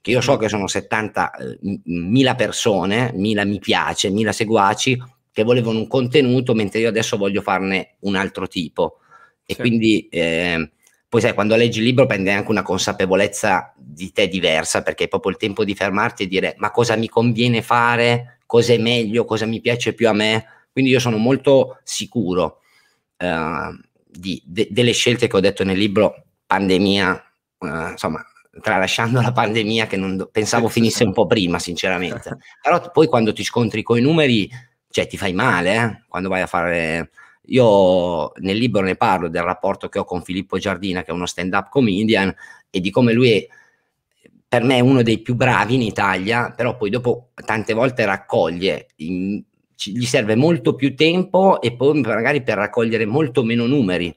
che io so mm. che sono 70.000 eh, persone, 1.000 mi piace, 1.000 seguaci, che volevano un contenuto, mentre io adesso voglio farne un altro tipo. E sì. quindi, eh, poi sai, quando leggi il libro prende anche una consapevolezza di te diversa, perché è proprio il tempo di fermarti e dire ma cosa mi conviene fare, cosa è meglio, cosa mi piace più a me. Quindi io sono molto sicuro eh, di, de, delle scelte che ho detto nel libro, pandemia, eh, insomma, tralasciando la pandemia che non do- pensavo finisse un po' prima, sinceramente. Però poi quando ti scontri con i numeri, cioè ti fai male, eh? quando vai a fare... Io nel libro ne parlo del rapporto che ho con Filippo Giardina, che è uno stand-up comedian, e di come lui è, per me, uno dei più bravi in Italia, però poi dopo tante volte raccoglie, in, ci, gli serve molto più tempo e poi magari per raccogliere molto meno numeri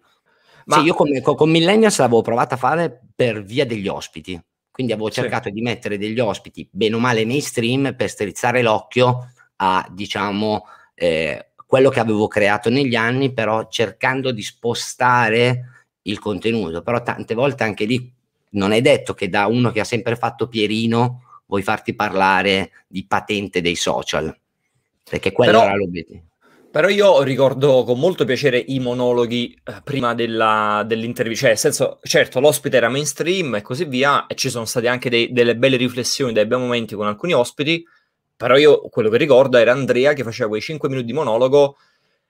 ma... Sì, io con, con Millennials l'avevo provata a fare per via degli ospiti, quindi avevo cercato sì. di mettere degli ospiti, bene o male, nei stream per strizzare l'occhio a, diciamo, eh, quello che avevo creato negli anni, però cercando di spostare il contenuto. Però tante volte anche lì non è detto che da uno che ha sempre fatto Pierino vuoi farti parlare di patente dei social, perché quello però... era l'obiettivo però io ricordo con molto piacere i monologhi eh, prima della, dell'intervista, cioè nel senso, certo, l'ospite era mainstream e così via, e ci sono state anche dei, delle belle riflessioni, dei bei momenti con alcuni ospiti, però io quello che ricordo era Andrea che faceva quei 5 minuti di monologo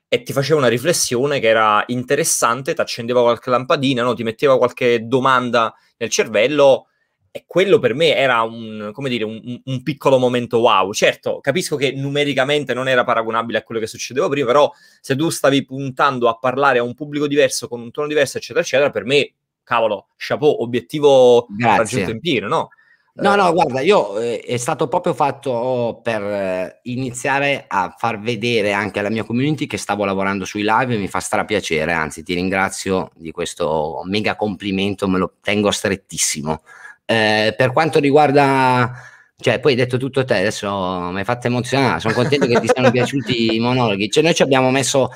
e ti faceva una riflessione che era interessante, ti accendeva qualche lampadina, no? ti metteva qualche domanda nel cervello e quello per me era un, come dire, un, un, piccolo momento wow. Certo, capisco che numericamente non era paragonabile a quello che succedeva prima, però se tu stavi puntando a parlare a un pubblico diverso, con un tono diverso, eccetera, eccetera, per me, cavolo, chapeau, obiettivo Grazie. raggiunto in pieno, no? No, eh. no, guarda, io eh, è stato proprio fatto oh, per eh, iniziare a far vedere anche alla mia community che stavo lavorando sui live e mi fa strapiacere, anzi ti ringrazio di questo mega complimento, me lo tengo strettissimo. Eh, per quanto riguarda, cioè, poi hai detto tutto te, adesso mi hai fatto emozionare, ah, sono contento che ti siano *laughs* piaciuti i monologhi. Cioè, noi ci abbiamo messo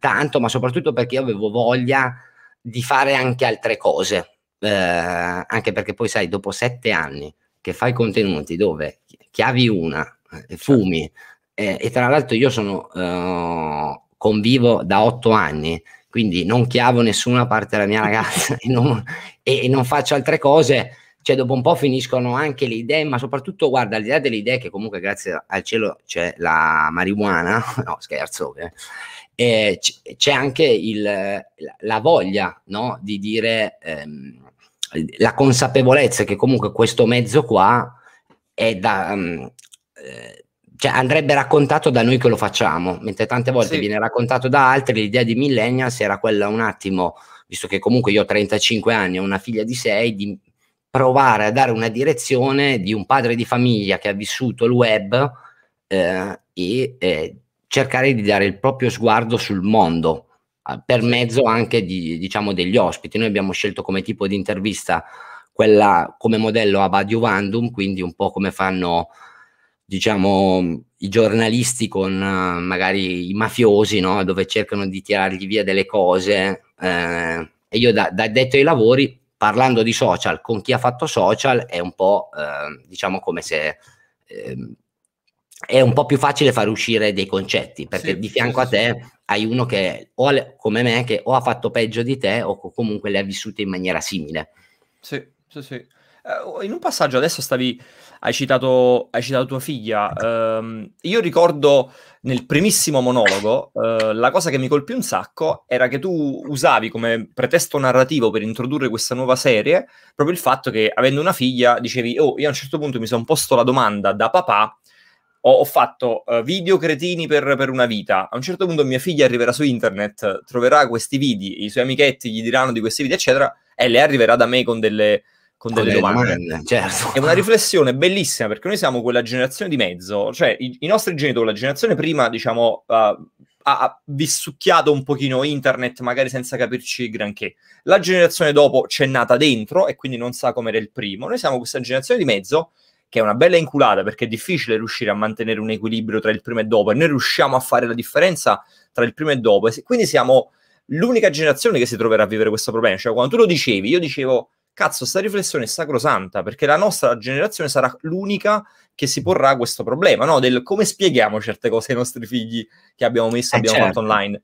tanto, ma soprattutto perché io avevo voglia di fare anche altre cose. Eh, anche perché poi sai, dopo sette anni che fai contenuti dove chiavi una, eh, fumi, eh, e tra l'altro io sono eh, convivo da otto anni, quindi non chiavo nessuna parte della mia ragazza *laughs* e non, e non faccio altre cose cioè dopo un po' finiscono anche le idee, ma soprattutto guarda, al di là delle idee che comunque grazie al cielo c'è la marijuana, *laughs* no scherzo, eh, eh c'è anche il, la voglia no, di dire, ehm, la consapevolezza che comunque questo mezzo qua è da... Um, eh, cioè, andrebbe raccontato da noi che lo facciamo, mentre tante volte sì. viene raccontato da altri. L'idea di Millennials era quella un attimo, visto che comunque io ho 35 anni e una figlia di 6, di provare a dare una direzione di un padre di famiglia che ha vissuto il web eh, e eh, cercare di dare il proprio sguardo sul mondo per mezzo anche di, diciamo, degli ospiti. Noi abbiamo scelto come tipo di intervista quella come modello a Badiovandum, quindi un po' come fanno diciamo, i giornalisti con eh, magari i mafiosi, no? dove cercano di tirargli via delle cose. Eh, e io da, da detto ai lavori parlando di social con chi ha fatto social è un po' eh, diciamo come se eh, è un po' più facile far uscire dei concetti perché sì, di fianco sì, a te sì. hai uno che o come me che o ha fatto peggio di te o comunque le ha vissute in maniera simile. Sì, sì, sì. Eh, in un passaggio adesso stavi, hai citato, hai citato tua figlia. Um, io ricordo nel primissimo monologo, eh, la cosa che mi colpì un sacco era che tu usavi come pretesto narrativo per introdurre questa nuova serie proprio il fatto che avendo una figlia dicevi, oh, io a un certo punto mi sono posto la domanda da papà, ho, ho fatto uh, video cretini per, per, una vita, a un certo punto mia figlia arriverà su internet, troverà questi video, i suoi amichetti gli diranno di questi video, eccetera, e lei arriverà da me con delle con delle, domande. domande. Certo. È una riflessione bellissima perché noi siamo quella generazione di mezzo, cioè i, i nostri genitori, la generazione prima, diciamo, uh, ha vissucchiato un pochino internet, magari senza capirci granché. La generazione dopo c'è nata dentro e quindi non sa com'era il primo. Noi siamo questa generazione di mezzo che è una bella inculata perché è difficile riuscire a mantenere un equilibrio tra il primo e dopo e noi riusciamo a fare la differenza tra il primo e dopo. E quindi siamo l'unica generazione che si troverà a vivere questo problema. Cioè, quando tu lo dicevi, io dicevo Cazzo, sta riflessione è sacrosanta perché la nostra generazione sarà l'unica che si porrà questo problema, no? Del come spieghiamo certe cose ai nostri figli che abbiamo messo, eh abbiamo certo. fatto online.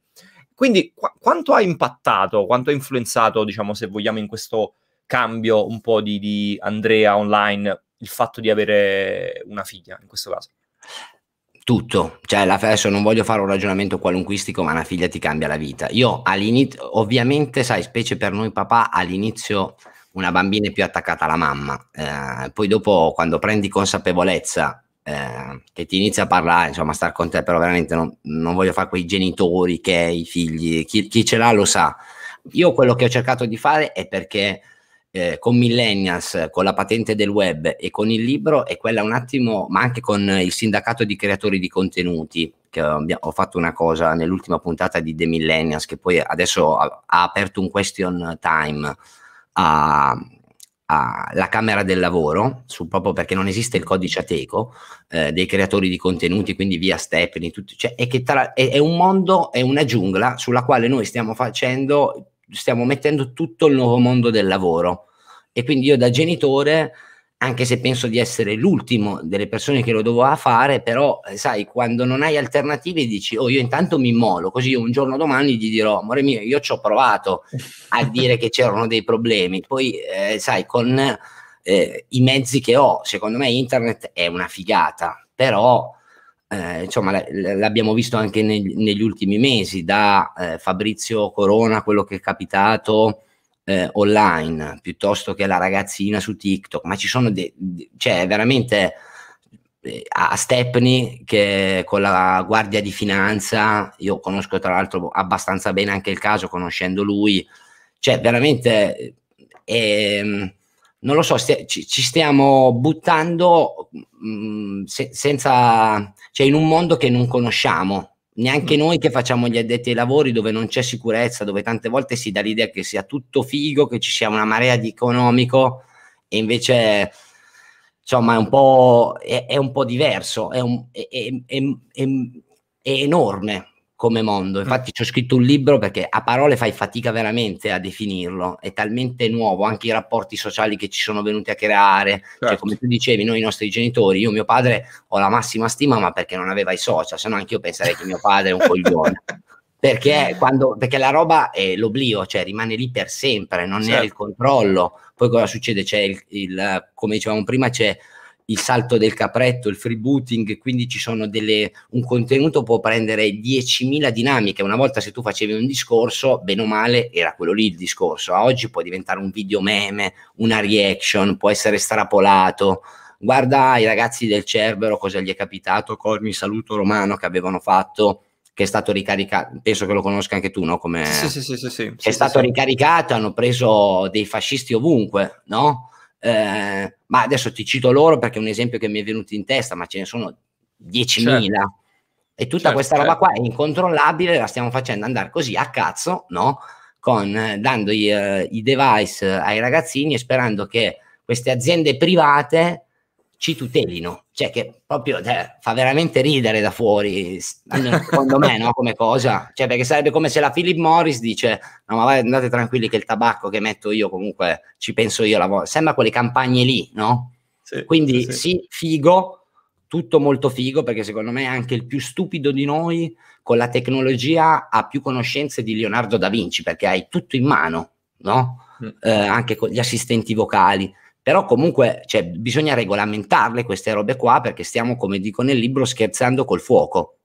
Quindi qu- quanto ha impattato, quanto ha influenzato, diciamo, se vogliamo, in questo cambio un po' di, di Andrea online il fatto di avere una figlia in questo caso? tutto, cioè adesso non voglio fare un ragionamento qualunquistico, ma una figlia ti cambia la vita. Io all'inizio, ovviamente, sai, specie per noi papà, all'inizio una bambina è più attaccata alla mamma. Eh, poi dopo, quando prendi consapevolezza eh, che ti inizia a parlare, insomma, a stare con te, però veramente non, non voglio fare quei genitori che i figli, chi, chi, ce l'ha lo sa. Io quello che ho cercato di fare è perché eh, con Millennials, con la patente del web e con il libro e quella un attimo, ma anche con il sindacato di creatori di contenuti, che ho fatto una cosa nell'ultima puntata di The Millennials, che poi adesso ha, ha aperto un question time alla Camera del Lavoro, su, proprio perché non esiste il codice ateco eh, dei creatori di contenuti, quindi via Stepney, tutto, cioè, è, che tra, è, è un mondo, è una giungla sulla quale noi stiamo facendo, stiamo mettendo tutto il nuovo mondo del lavoro. E quindi io da genitore anche se penso di essere l'ultimo delle persone che lo doveva fare, però eh, sai, quando non hai alternative dici, oh io intanto mi immolo, così un giorno domani gli dirò, amore mio, io ci ho provato a *laughs* dire che c'erano dei problemi, poi eh, sai, con eh, i mezzi che ho, secondo me internet è una figata, però eh, insomma l- l'abbiamo visto anche neg- negli ultimi mesi da eh, Fabrizio Corona, quello che è capitato eh, online piuttosto che la ragazzina su TikTok, ma ci sono de- de- cioè veramente eh, a Stepney che con la guardia di finanza, io conosco tra l'altro abbastanza bene anche il caso conoscendo lui, cioè veramente eh, non lo so, st- ci, ci, stiamo buttando mh, mm, se- senza cioè in un mondo che non conosciamo neanche noi che facciamo gli addetti ai lavori dove non c'è sicurezza, dove tante volte si dà l'idea che sia tutto figo, che ci sia una marea di economico e invece insomma è un po', è, è un po diverso, è, un, è, è enorme come mondo. Infatti mm. ci ho scritto un libro perché a parole fai fatica veramente a definirlo, è talmente nuovo, anche i rapporti sociali che ci sono venuti a creare, cioè, certo. cioè, come tu dicevi, noi i nostri genitori, io mio padre ho la massima stima, ma perché non aveva i social, se no anche io penserei che mio padre è un coglione. *laughs* Perché, quando, perché la roba è l'oblio, cioè rimane lì per sempre, non certo. ne ha il controllo. Poi cosa succede? C'è il, il come dicevamo prima, c'è il salto del capretto, il free booting, quindi ci sono delle, un contenuto può prendere 10.000 dinamiche. Una volta se tu facevi un discorso, bene o male, era quello lì il discorso. A oggi può diventare un video meme, una reaction, può essere strapolato. Guarda i ragazzi del Cerbero cosa gli è capitato con il saluto romano che avevano fatto che è stato ricaricato, penso che lo conosca anche tu, no? Come... Sì, sì, sì, sì, sì. È sì, stato sì. ricaricato, hanno preso dei fascisti ovunque, no? Eh, ma adesso ti cito loro perché è un esempio che mi è venuto in testa, ma ce ne sono 10.000. Certo. E tutta certo, questa roba certo. qua è incontrollabile, la stiamo facendo andare così a cazzo, no? Con, eh, dando i, eh, i device eh, ai ragazzini e sperando che queste aziende private ci tutelino, cioè che proprio cioè, fa veramente ridere da fuori, secondo me, no? come cosa, cioè perché sarebbe come se la Philip Morris dice no ma vai, andate tranquilli che il tabacco che metto io comunque ci penso io, la sembra quelle campagne lì, no? Sì, Quindi sì. sì, figo, tutto molto figo perché secondo me anche il più stupido di noi con la tecnologia ha più conoscenze di Leonardo da Vinci perché hai tutto in mano, no? Mm. Eh, anche con gli assistenti vocali. Però comunque cioè, bisogna regolamentarle queste robe qua perché stiamo, come dico nel libro, scherzando col fuoco.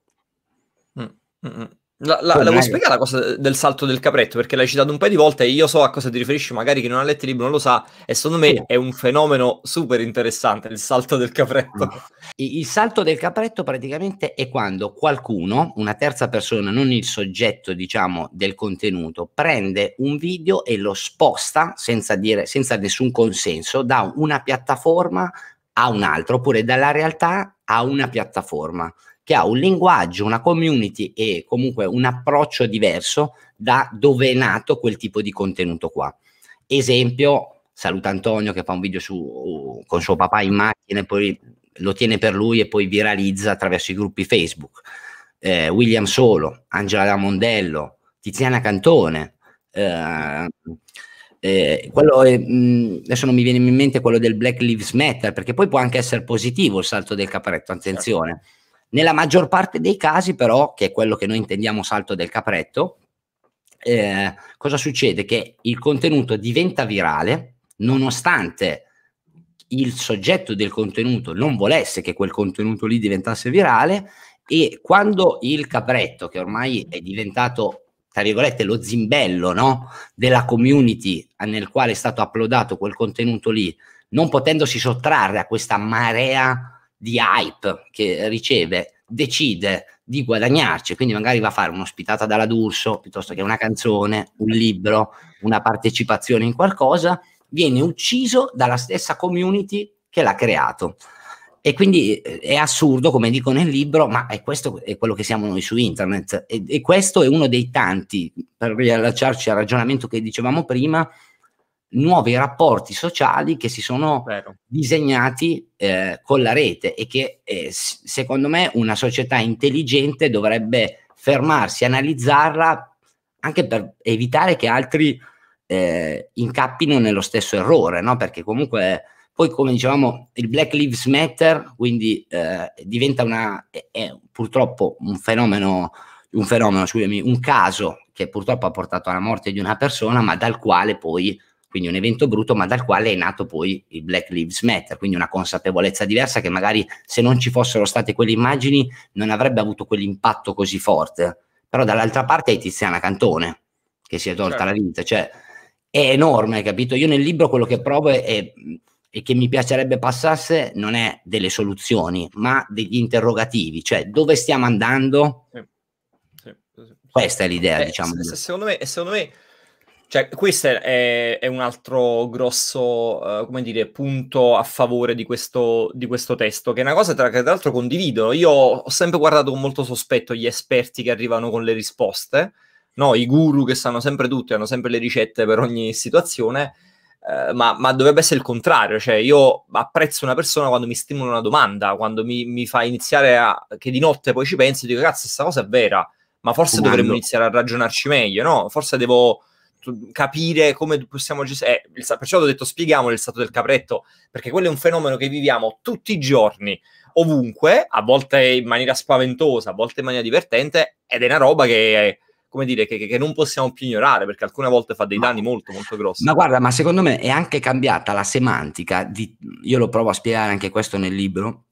Mm, mm, mm. La, la, la vuoi spiegare la cosa del salto del capretto? Perché l'hai citato un paio di volte e io so a cosa ti riferisci, magari chi non ha letto il libro non lo sa, e secondo me sì. è un fenomeno super interessante il salto del capretto. Ah. Il, il salto del capretto praticamente è quando qualcuno, una terza persona, non il soggetto diciamo del contenuto, prende un video e lo sposta senza, dire, senza nessun consenso da una piattaforma a un altro, oppure dalla realtà a una piattaforma che ha un linguaggio, una community e comunque un approccio diverso da dove è nato quel tipo di contenuto qua. Esempio, saluta Antonio che fa un video su, uh, con suo papà in macchina e poi lo tiene per lui e poi viralizza attraverso i gruppi Facebook. Eh, William Solo, Angela Mondello, Tiziana Cantone. Eh, eh, quello è, mh, mm, adesso non mi viene in mente quello del Black Lives Matter, perché poi può anche essere positivo il salto del capretto, attenzione. Certo. Nella maggior parte dei casi, però, che è quello che noi intendiamo salto del capretto, eh, cosa succede? Che il contenuto diventa virale nonostante il soggetto del contenuto non volesse che quel contenuto lì diventasse virale e quando il capretto, che ormai è diventato tra virgolette, lo zimbello no? della community nel quale è stato uploadato quel contenuto lì, non potendosi sottrarre a questa marea di hype che riceve, decide di guadagnarci, quindi magari va a fare un'ospitata dalla D'Urso, piuttosto che una canzone, un libro, una partecipazione in qualcosa, viene ucciso dalla stessa community che l'ha creato. E quindi eh, è assurdo, come dico nel libro, ma è questo è quello che siamo noi su internet. E, e questo è uno dei tanti, per riallacciarci al ragionamento che dicevamo prima, nuovi rapporti sociali che si sono Vero. disegnati eh, con la rete e che eh, secondo me una società intelligente dovrebbe fermarsi, analizzarla anche per evitare che altri eh, incappino nello stesso errore, no? perché comunque poi, come dicevamo, il Black Lives Matter, quindi eh, diventa una, è, è purtroppo un fenomeno, un fenomeno, scusami, un caso che purtroppo ha portato alla morte di una persona, ma dal quale poi, quindi un evento brutto, ma dal quale è nato poi il Black Lives Matter, quindi una consapevolezza diversa che magari se non ci fossero state quelle immagini non avrebbe avuto quell'impatto così forte. Però dall'altra parte è Tiziana Cantone che si è tolta certo. la vita, cioè è enorme, capito? Io nel libro quello che provo è, è e che mi piacerebbe passasse non è delle soluzioni, ma degli interrogativi, cioè dove stiamo andando? Sì, sì, Questa è l'idea, eh, diciamo. Se, se, secondo me, secondo me cioè, questo è, è, un altro grosso, uh, come dire, punto a favore di questo, di questo testo, che è una cosa tra, che tra l'altro condivido. Io ho sempre guardato con molto sospetto gli esperti che arrivano con le risposte, no? i guru che sanno sempre tutto e hanno sempre le ricette per ogni situazione, eh, ma, ma, dovrebbe essere il contrario, cioè io apprezzo una persona quando mi stimola una domanda, quando mi, mi fa iniziare a... che di notte poi ci penso e dico cazzo, questa cosa è vera, ma forse quando? dovremmo iniziare a ragionarci meglio, no? Forse devo capire come possiamo gestire. Eh, perciò ho detto spieghiamolo il stato del capretto, perché quello è un fenomeno che viviamo tutti i giorni, ovunque, a volte in maniera spaventosa, a volte in maniera divertente, ed è una roba che come dire, che, che, non possiamo più ignorare perché alcune volte fa dei danni molto, molto grossi. Ma guarda, ma secondo me è anche cambiata la semantica, di, io lo provo a spiegare anche questo nel libro,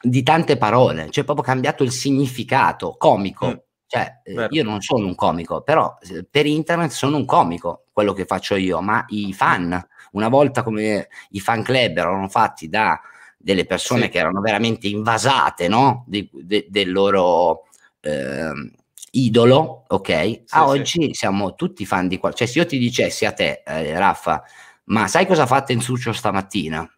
di tante parole, cioè proprio cambiato il significato comico. Mm. Cioè, eh, Vero. io non sono un comico, però eh, per internet sono un comico, quello che faccio io, ma i fan, una volta come i fan club erano fatti da delle persone sì. che erano veramente invasate no? De, de, del loro... Eh, idolo, ok? Sì, a oggi siamo tutti fan di qualcosa. Cioè, se io ti dicessi a te, eh, Raffa, ma sai cosa ha fatto Enzuccio stamattina?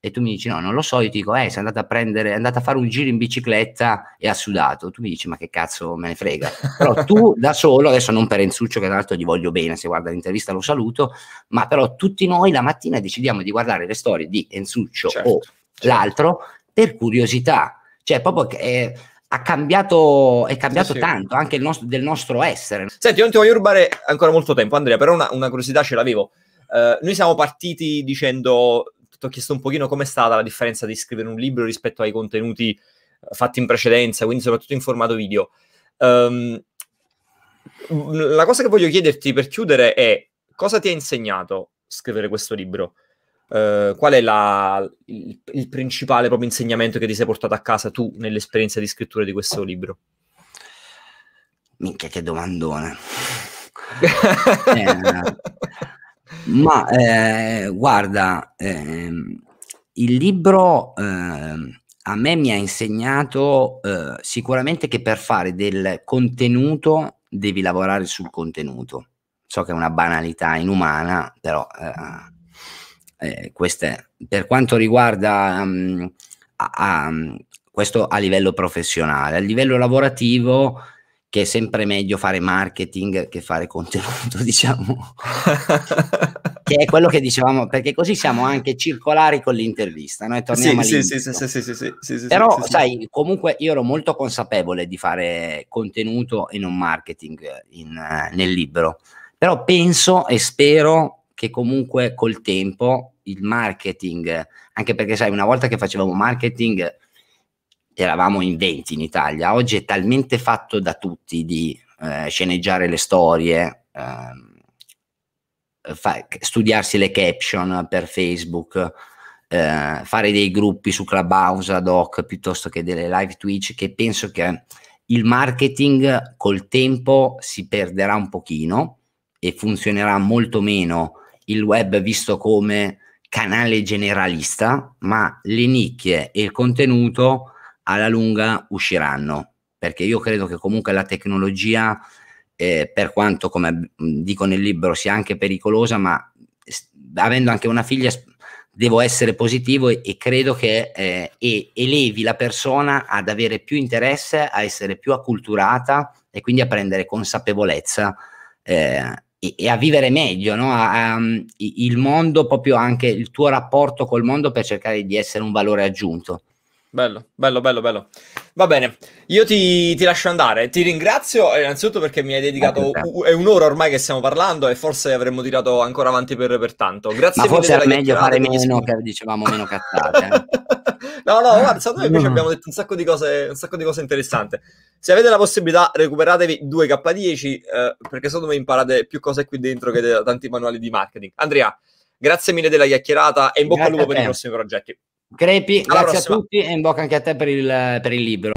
E tu mi dici no, non lo so, io ti dico, eh, sei andato a prendere, è andato a fare un giro in bicicletta e ha sudato. Tu mi dici, ma che cazzo me ne frega? Però tu da solo, adesso non per Enzuccio, che tra l'altro gli voglio bene, se guarda l'intervista lo saluto, ma però tutti noi la mattina decidiamo di guardare le storie di Enzuccio certo, o certo. l'altro per curiosità. Cioè, proprio che... Eh, ha cambiato, è cambiato sì, tanto anche il nostro, del nostro essere. Senti, non ti voglio rubare ancora molto tempo, Andrea, però una, una curiosità ce l'avevo. Uh, noi siamo partiti dicendo, ti ho chiesto un pochino com'è stata la differenza di scrivere un libro rispetto ai contenuti eh, fatti in precedenza, quindi soprattutto in formato video. Um, la cosa che voglio chiederti per chiudere è cosa ti ha insegnato scrivere questo libro? Eh, qual è la, il, il, principale proprio insegnamento che ti sei portato a casa tu nell'esperienza di scrittura di questo libro? Minchia che domandone. *laughs* eh, ma eh, guarda, ehm, il libro ehm, a me mi ha insegnato eh, sicuramente che per fare del contenuto devi lavorare sul contenuto. So che è una banalità inumana, però eh, eh, queste, per quanto riguarda um, a, a, mm, questo a livello professionale, a livello lavorativo che è sempre meglio fare marketing che fare contenuto, *laughs* diciamo, *laughs* che è quello che dicevamo, perché così siamo anche circolari con l'intervista, noi torniamo sì, sì, sì, sì, sì, sì, sì, Però, sì, sai, sì. comunque io ero molto consapevole di fare contenuto e non marketing in, eh, nel libro, però penso e spero che comunque col tempo il marketing, anche perché sai, una volta che facevamo marketing eravamo in 20 in Italia, oggi è talmente fatto da tutti di eh, sceneggiare le storie, eh, fa- studiarsi le caption per Facebook, eh, fare dei gruppi su Clubhouse ad hoc piuttosto che delle live Twitch, che penso che il marketing col tempo si perderà un pochino e funzionerà molto meno il web visto come canale generalista, ma le nicchie e il contenuto alla lunga usciranno, perché io credo che comunque la tecnologia, eh, per quanto, come dico nel libro, sia anche pericolosa, ma avendo anche una figlia devo essere positivo e, e credo che eh, e elevi la persona ad avere più interesse, a essere più acculturata e quindi a prendere consapevolezza. Eh, e, e a vivere meglio no? a, a, mm, il mondo, proprio anche il tuo rapporto col mondo per cercare di essere un valore aggiunto. Bello, bello, bello, bello. Va bene, io ti, ti, lascio andare. Ti ringrazio eh, innanzitutto perché mi hai dedicato è un'ora ormai che stiamo parlando e forse avremmo tirato ancora avanti per, per tanto. Grazie Ma forse era meglio fare meno, che dicevamo meno *laughs* cazzate. Eh. no, no, guarda, noi invece mm. abbiamo detto un sacco, cose, un sacco, di cose, interessanti. Se avete la possibilità, recuperatevi 2K10 eh, perché secondo me imparate più cose qui dentro che da tanti manuali di marketing. Andrea, grazie mille della chiacchierata e in bocca al lupo per i prossimi progetti. Crepi, allora, grazie a tutti e in bocca anche a te per il, per il libro.